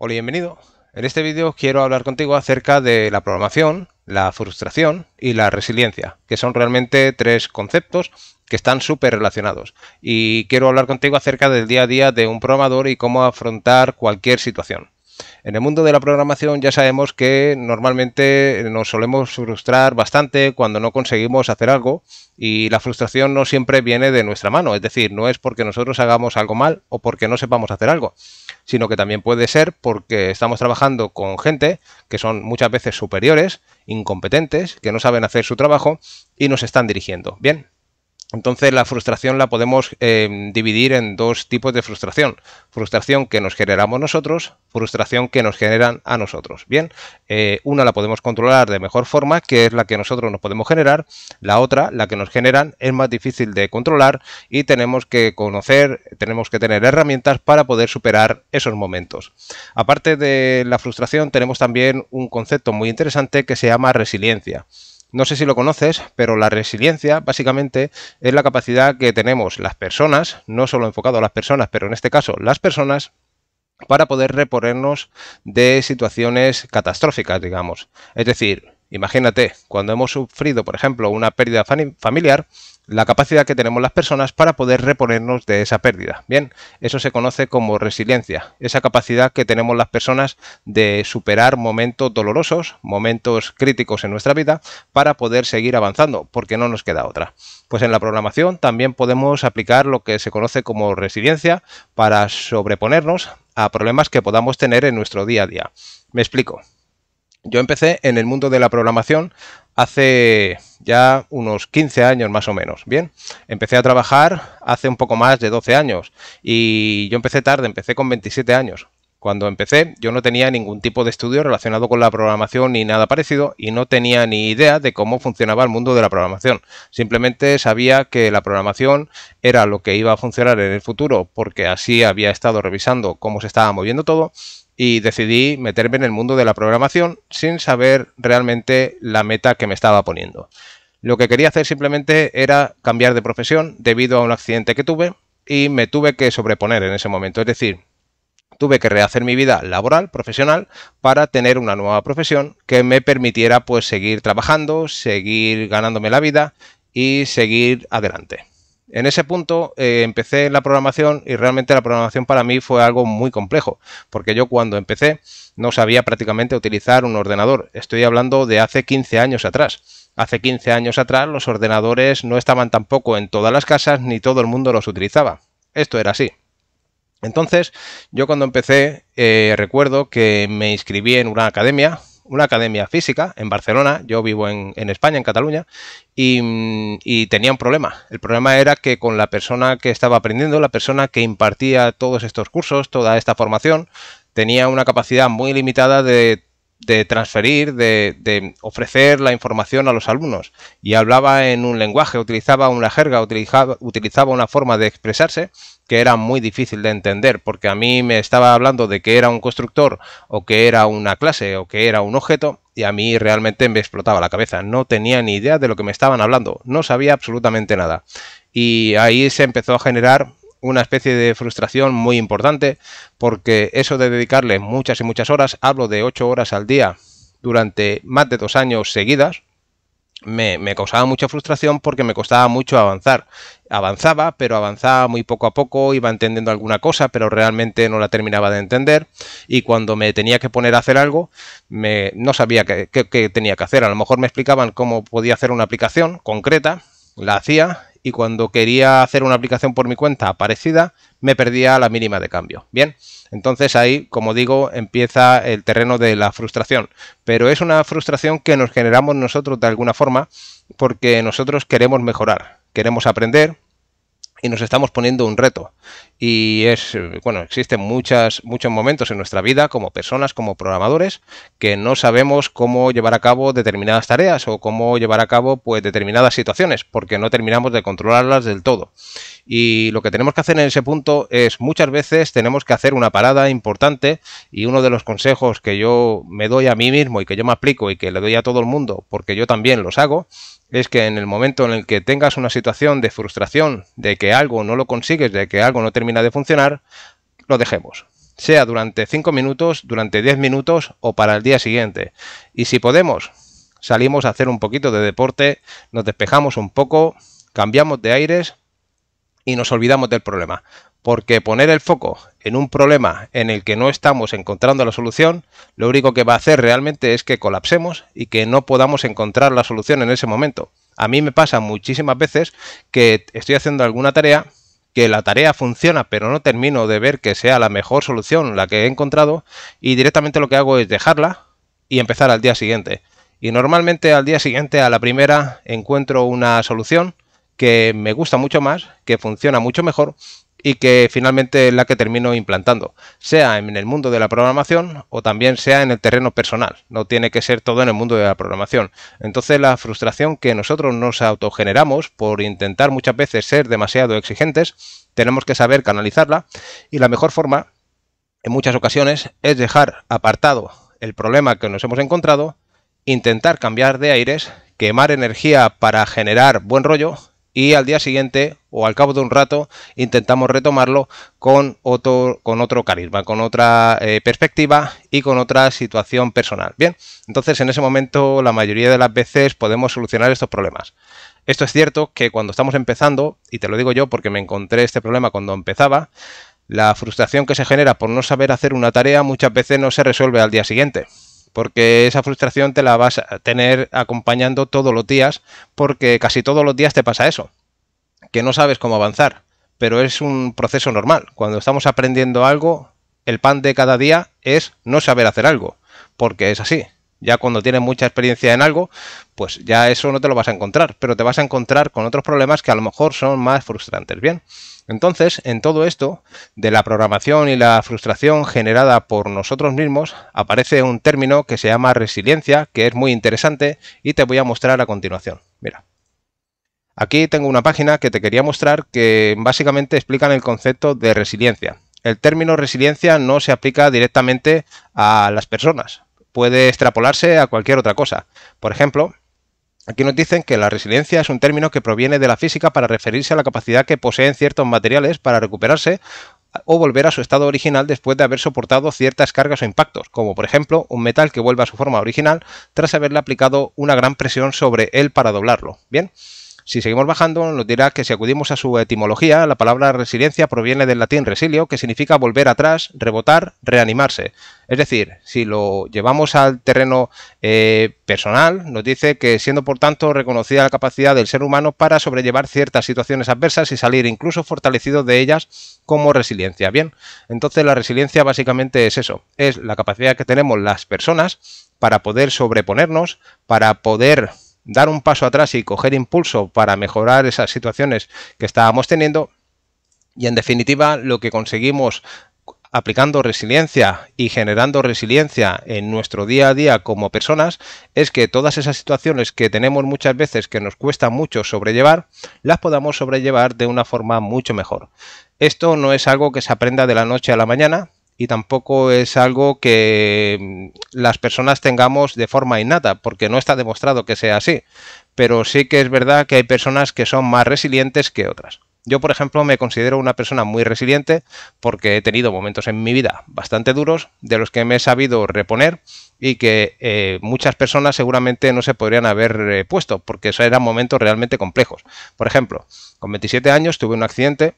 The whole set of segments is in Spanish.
Hola y bienvenido. En este vídeo quiero hablar contigo acerca de la programación, la frustración y la resiliencia, que son realmente tres conceptos que están súper relacionados. Y quiero hablar contigo acerca del día a día de un programador y cómo afrontar cualquier situación. En el mundo de la programación ya sabemos que normalmente nos solemos frustrar bastante cuando no conseguimos hacer algo y la frustración no siempre viene de nuestra mano, es decir, no es porque nosotros hagamos algo mal o porque no sepamos hacer algo, sino que también puede ser porque estamos trabajando con gente que son muchas veces superiores, incompetentes, que no saben hacer su trabajo y nos están dirigiendo. Bien, entonces la frustración la podemos em, dividir en dos tipos de frustración. Frustración que nos generamos nosotros, frustración que nos generan a nosotros. Bien, eh, una la podemos controlar de mejor forma, que es la que nosotros nos podemos generar. La otra, la que nos generan, es más difícil de controlar y tenemos que conocer, tenemos que tener herramientas para poder superar esos momentos. Aparte de la frustración, tenemos también un concepto muy interesante que se llama resiliencia. No sé si lo conoces, pero la resiliencia básicamente es la capacidad que tenemos las personas, no solo enfocado a las personas, pero en este caso las personas, para poder reponernos de situaciones catastróficas, digamos. Es decir, imagínate, cuando hemos sufrido, por ejemplo, una pérdida familiar, la capacidad que tenemos las personas para poder reponernos de esa pérdida. Bien, eso se conoce como resiliencia, esa capacidad que tenemos las personas de superar momentos dolorosos, momentos críticos en nuestra vida, para poder seguir avanzando, porque no nos queda otra. Pues en la programación también podemos aplicar lo que se conoce como resiliencia para sobreponernos a problemas que podamos tener en nuestro día a día. Me explico. Yo empecé en el mundo de la programación hace ya unos 15 años más o menos. Bien, empecé a trabajar hace un poco más de 12 años y yo empecé tarde, empecé con 27 años. Cuando empecé yo no tenía ningún tipo de estudio relacionado con la programación ni nada parecido y no tenía ni idea de cómo funcionaba el mundo de la programación. Simplemente sabía que la programación era lo que iba a funcionar en el futuro porque así había estado revisando cómo se estaba moviendo todo y decidí meterme en el mundo de la programación sin saber realmente la meta que me estaba poniendo. Lo que quería hacer simplemente era cambiar de profesión debido a un accidente que tuve y me tuve que sobreponer en ese momento. Es decir, tuve que rehacer mi vida laboral, profesional, para tener una nueva profesión que me permitiera pues seguir trabajando, seguir ganándome la vida y seguir adelante en ese punto eh, empecé la programación y realmente la programación para mí fue algo muy complejo, porque yo cuando empecé no sabía prácticamente utilizar un ordenador. Estoy hablando de hace 15 años atrás. Hace 15 años atrás los ordenadores no estaban tampoco en todas las casas ni todo el mundo los utilizaba. Esto era así. Entonces, yo cuando empecé, eh, recuerdo que me inscribí en una academia, una academia física en Barcelona, yo vivo en, España, en Cataluña, y, y, tenía un problema. El problema era que con la persona que estaba aprendiendo, la persona que impartía todos estos cursos, toda esta formación, tenía una capacidad muy limitada de de transferir, de, ofrecer la información a los alumnos. Y hablaba en un lenguaje, utilizaba una jerga, utilizaba una forma de expresarse que era muy difícil de entender, porque a mí me estaba hablando de que era un constructor o que era una clase o que era un objeto, y a mí realmente me explotaba la cabeza. No tenía ni idea de lo que me estaban hablando, no sabía absolutamente nada. Y ahí se empezó a generar una especie de frustración muy importante porque eso de dedicarle muchas y muchas horas, hablo de 8 horas al día durante más de dos años seguidas, me, causaba mucha frustración porque me costaba mucho avanzar. Avanzaba, pero avanzaba muy poco a poco, iba entendiendo alguna cosa, pero realmente no la terminaba de entender. Y cuando me tenía que poner a hacer algo, me, no sabía qué tenía que hacer. A lo mejor me explicaban cómo podía hacer una aplicación concreta, la hacía, y cuando quería hacer una aplicación por mi cuenta parecida, me perdía la mínima de cambio. Bien, entonces ahí, como digo, empieza el terreno de la frustración. Pero es una frustración que nos generamos nosotros de alguna forma porque nosotros queremos mejorar, queremos aprender, y nos estamos poniendo un reto. Y es, bueno, existen muchas, muchos momentos en nuestra vida como personas, como programadores, que no sabemos cómo llevar a cabo determinadas tareas o cómo llevar a cabo pues, determinadas situaciones, porque no terminamos de controlarlas del todo. Y lo que tenemos que hacer en ese punto es muchas veces tenemos que hacer una parada importante y uno de los consejos que yo me doy a mí mismo y que yo me aplico y que le doy a todo el mundo, porque yo también los hago, es que en el momento en el que tengas una situación de frustración, de que algo no lo consigues, de que algo no termina de funcionar, lo dejemos sea durante 5 minutos, durante 10 minutos o para el día siguiente. Y si podemos, salimos a hacer un poquito de deporte, nos despejamos un poco, cambiamos de aires y nos olvidamos del problema. Porque poner el foco en un problema en el que no estamos encontrando la solución, lo único que va a hacer realmente es que colapsemos y que no podamos encontrar la solución en ese momento. A mí me pasa muchísimas veces que estoy haciendo alguna tarea, que la tarea funciona, pero no termino de ver que sea la mejor solución la que he encontrado, y directamente lo que hago es dejarla y empezar al día siguiente. Y normalmente al día siguiente, a la primera, encuentro una solución que me gusta mucho más, que funciona mucho mejor y que finalmente es la que termino implantando, sea en el mundo de la programación o también sea en el terreno personal. No tiene que ser todo en el mundo de la programación. Entonces la frustración que nosotros nos autogeneramos por intentar muchas veces ser demasiado exigentes, tenemos que saber canalizarla y la mejor forma, en muchas ocasiones, es dejar apartado el problema que nos hemos encontrado, intentar cambiar de aires, quemar energía para generar buen rollo y al día siguiente o al cabo de un rato intentamos retomarlo con otro, con otro carisma, con otra eh, perspectiva y con otra situación personal. Bien, entonces en ese momento la mayoría de las veces podemos solucionar estos problemas. Esto es cierto que cuando estamos empezando, y te lo digo yo porque me encontré este problema cuando empezaba, la frustración que se genera por no saber hacer una tarea muchas veces no se resuelve al día siguiente porque esa frustración te la vas a tener acompañando todos los días, porque casi todos los días te pasa eso, que no sabes cómo avanzar, pero es un proceso normal. Cuando estamos aprendiendo algo, el pan de cada día es no saber hacer algo, porque es así. Ya cuando tienes mucha experiencia en algo, pues ya eso no te lo vas a encontrar, pero te vas a encontrar con otros problemas que a lo mejor son más frustrantes. Bien. Entonces, en todo esto, de la programación y la frustración generada por nosotros mismos, aparece un término que se llama resiliencia, que es muy interesante y te voy a mostrar a continuación. Mira. Aquí tengo una página que te quería mostrar que básicamente explican el concepto de resiliencia. El término resiliencia no se aplica directamente a las personas, puede extrapolarse a cualquier otra cosa. Por ejemplo, Aquí nos dicen que la resiliencia es un término que proviene de la física para referirse a la capacidad que poseen ciertos materiales para recuperarse o volver a su estado original después de haber soportado ciertas cargas o impactos, como por ejemplo un metal que vuelve a su forma original tras haberle aplicado una gran presión sobre él para doblarlo. Bien, si seguimos bajando, nos dirá que si acudimos a su etimología, la palabra resiliencia proviene del latín resilio, que significa volver atrás, rebotar, reanimarse. Es decir, si lo llevamos al terreno eh, personal, nos dice que siendo por tanto reconocida la capacidad del ser humano para sobrellevar ciertas situaciones adversas y salir incluso fortalecido de ellas como resiliencia. Bien, entonces la resiliencia básicamente es eso, es la capacidad que tenemos las personas para poder sobreponernos, para poder dar un paso atrás y coger impulso para mejorar esas situaciones que estábamos teniendo. Y en definitiva, lo que conseguimos aplicando resiliencia y generando resiliencia en nuestro día a día como personas es que todas esas situaciones que tenemos muchas veces que nos cuesta mucho sobrellevar, las podamos sobrellevar de una forma mucho mejor. Esto no es algo que se aprenda de la noche a la mañana, y tampoco es algo que mm, las personas tengamos de forma innata, porque no está demostrado que sea así. Pero sí que es verdad que hay personas que son más resilientes que otras. Yo, por ejemplo, me considero una persona muy resiliente porque he tenido momentos en mi vida bastante duros de los que me he sabido reponer y que eh, muchas personas seguramente no se podrían haber eh, puesto porque esos eran momentos realmente complejos. Por ejemplo, con 27 años tuve un accidente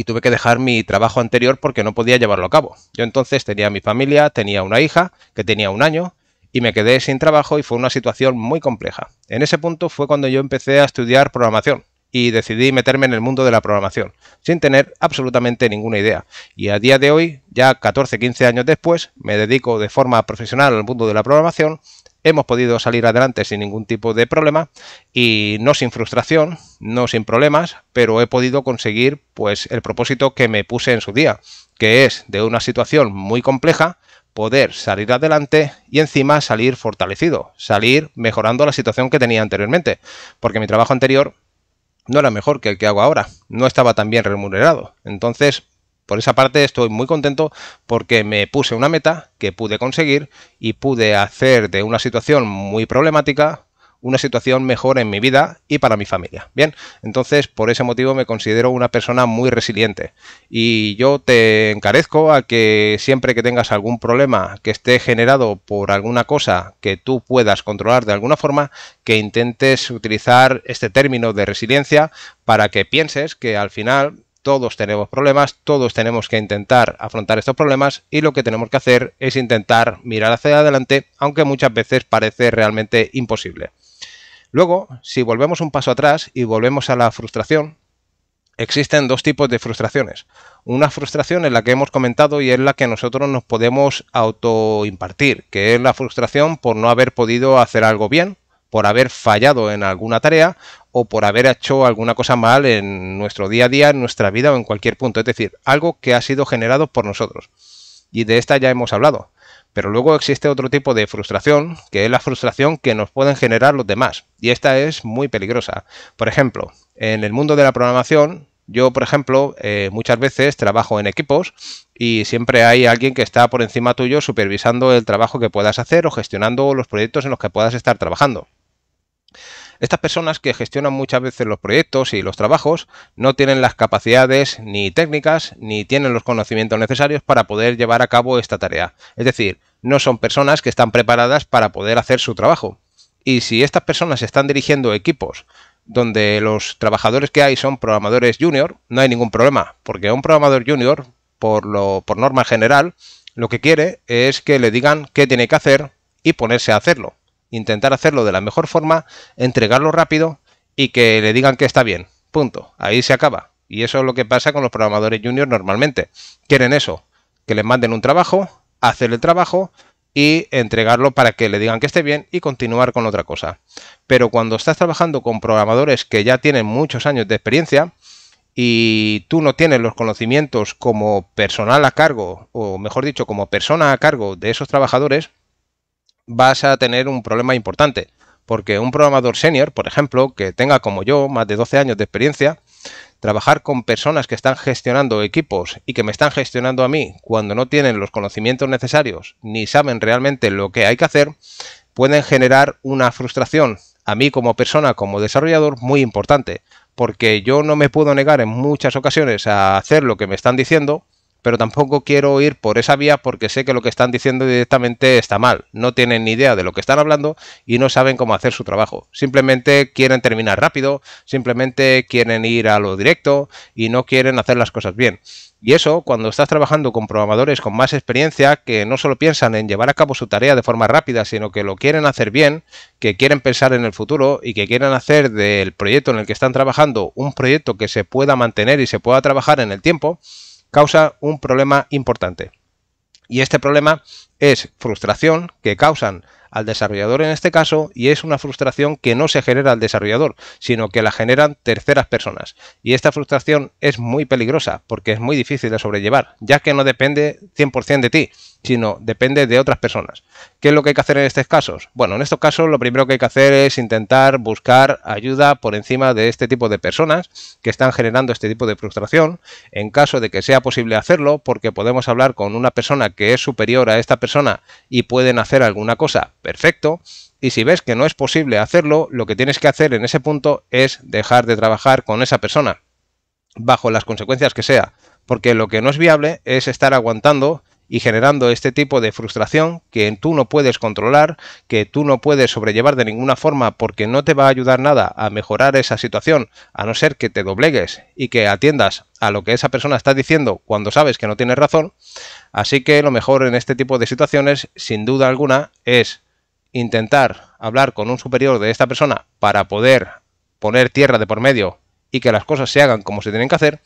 y tuve que dejar mi trabajo anterior porque no podía llevarlo a cabo. Yo entonces tenía mi familia, tenía una hija que tenía un año y me quedé sin trabajo y fue una situación muy compleja. En ese punto fue cuando yo empecé a estudiar programación y decidí meterme en el mundo de la programación, sin tener absolutamente ninguna idea. Y a día de hoy, ya 14, 15 años después, me dedico de forma profesional al mundo de la programación hemos podido salir adelante sin ningún tipo de problema y no sin frustración, no sin problemas, pero he podido conseguir pues el propósito que me puse en su día, que es de una situación muy compleja poder salir adelante y encima salir fortalecido, salir mejorando la situación que tenía anteriormente, porque mi trabajo anterior no era mejor que el que hago ahora, no estaba tan bien remunerado. Entonces, por esa parte estoy muy contento porque me puse una meta que pude conseguir y pude hacer de una situación muy problemática una situación mejor en mi vida y para mi familia. Bien, entonces por ese motivo me considero una persona muy resiliente y yo te encarezco a que siempre que tengas algún problema que esté generado por alguna cosa que tú puedas controlar de alguna forma, que intentes utilizar este término de resiliencia para que pienses que al final todos tenemos problemas, todos tenemos que intentar afrontar estos problemas y lo que tenemos que hacer es intentar mirar hacia adelante, aunque muchas veces parece realmente imposible. Luego, si volvemos un paso atrás y volvemos a la frustración, existen dos tipos de frustraciones. Una frustración es la que hemos comentado y es la que nosotros nos podemos autoimpartir, que es la frustración por no haber podido hacer algo bien, por haber fallado en alguna tarea o por haber hecho alguna cosa mal en nuestro día a día, en nuestra vida o en cualquier punto. Es decir, algo que ha sido generado por nosotros. Y de esta ya hemos hablado. Pero luego existe otro tipo de frustración, que es la frustración que nos pueden generar los demás. Y esta es muy peligrosa. Por ejemplo, en el mundo de la programación, yo, por ejemplo, eh, muchas veces trabajo en equipos y siempre hay alguien que está por encima tuyo supervisando el trabajo que puedas hacer o gestionando los proyectos en los que puedas estar trabajando. Estas personas que gestionan muchas veces los proyectos y los trabajos no tienen las capacidades ni técnicas ni tienen los conocimientos necesarios para poder llevar a cabo esta tarea. Es decir, no son personas que están preparadas para poder hacer su trabajo. Y si estas personas están dirigiendo equipos donde los trabajadores que hay son programadores junior, no hay ningún problema, porque un programador junior, por, lo, por norma general, lo que quiere es que le digan qué tiene que hacer y ponerse a hacerlo intentar hacerlo de la mejor forma, entregarlo rápido y que le digan que está bien. Punto. Ahí se acaba. Y eso es lo que pasa con los programadores juniors normalmente. Quieren eso, que les manden un trabajo, hacer el trabajo y entregarlo para que le digan que esté bien y continuar con otra cosa. Pero cuando estás trabajando con programadores que ya tienen muchos años de experiencia y tú no tienes los conocimientos como personal a cargo, o mejor dicho, como persona a cargo de esos trabajadores, vas a tener un problema importante, porque un programador senior, por ejemplo, que tenga como yo más de 12 años de experiencia, trabajar con personas que están gestionando equipos y que me están gestionando a mí cuando no tienen los conocimientos necesarios ni saben realmente lo que hay que hacer, pueden generar una frustración a mí como persona, como desarrollador, muy importante, porque yo no me puedo negar en muchas ocasiones a hacer lo que me están diciendo, pero tampoco quiero ir por esa vía porque sé que lo que están diciendo directamente está mal. No tienen ni idea de lo que están hablando y no saben cómo hacer su trabajo. Simplemente quieren terminar rápido, simplemente quieren ir a lo directo y no quieren hacer las cosas bien. Y eso cuando estás trabajando con programadores con más experiencia que no solo piensan en llevar a cabo su tarea de forma rápida, sino que lo quieren hacer bien, que quieren pensar en el futuro y que quieren hacer del proyecto en el que están trabajando un proyecto que se pueda mantener y se pueda trabajar en el tiempo, causa un problema importante. Y este problema es frustración que causan al desarrollador en este caso y es una frustración que no se genera al desarrollador, sino que la generan terceras personas. Y esta frustración es muy peligrosa porque es muy difícil de sobrellevar, ya que no depende 100% de ti, sino depende de otras personas. ¿Qué es lo que hay que hacer en estos casos? Bueno, en estos casos lo primero que hay que hacer es intentar buscar ayuda por encima de este tipo de personas que están generando este tipo de frustración, en caso de que sea posible hacerlo, porque podemos hablar con una persona que es superior a esta persona y pueden hacer alguna cosa, perfecto. Y si ves que no es posible hacerlo, lo que tienes que hacer en ese punto es dejar de trabajar con esa persona, bajo las consecuencias que sea, porque lo que no es viable es estar aguantando y generando este tipo de frustración que tú no puedes controlar, que tú no puedes sobrellevar de ninguna forma porque no te va a ayudar nada a mejorar esa situación, a no ser que te doblegues y que atiendas a lo que esa persona está diciendo cuando sabes que no tienes razón. Así que lo mejor en este tipo de situaciones, sin duda alguna, es intentar hablar con un superior de esta persona para poder poner tierra de por medio y que las cosas se hagan como se tienen que hacer.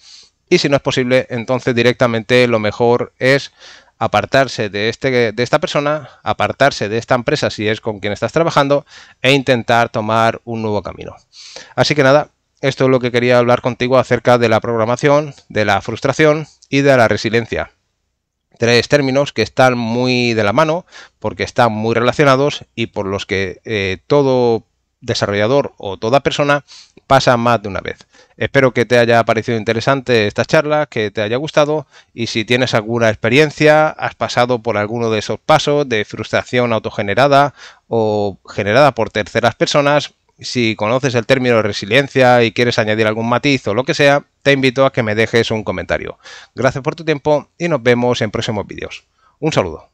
Y si no es posible, entonces directamente lo mejor es apartarse de, este, de esta persona, apartarse de esta empresa si es con quien estás trabajando e intentar tomar un nuevo camino. Así que nada, esto es lo que quería hablar contigo acerca de la programación, de la frustración y de la resiliencia tres términos que están muy de la mano porque están muy relacionados y por los que eh, todo desarrollador o toda persona pasa más de una vez. Espero que te haya parecido interesante esta charla, que te haya gustado y si tienes alguna experiencia, has pasado por alguno de esos pasos de frustración autogenerada o generada por terceras personas, si conoces el término de resiliencia y quieres añadir algún matiz o lo que sea, te invito a que me dejes un comentario. Gracias por tu tiempo y nos vemos en próximos vídeos. Un saludo.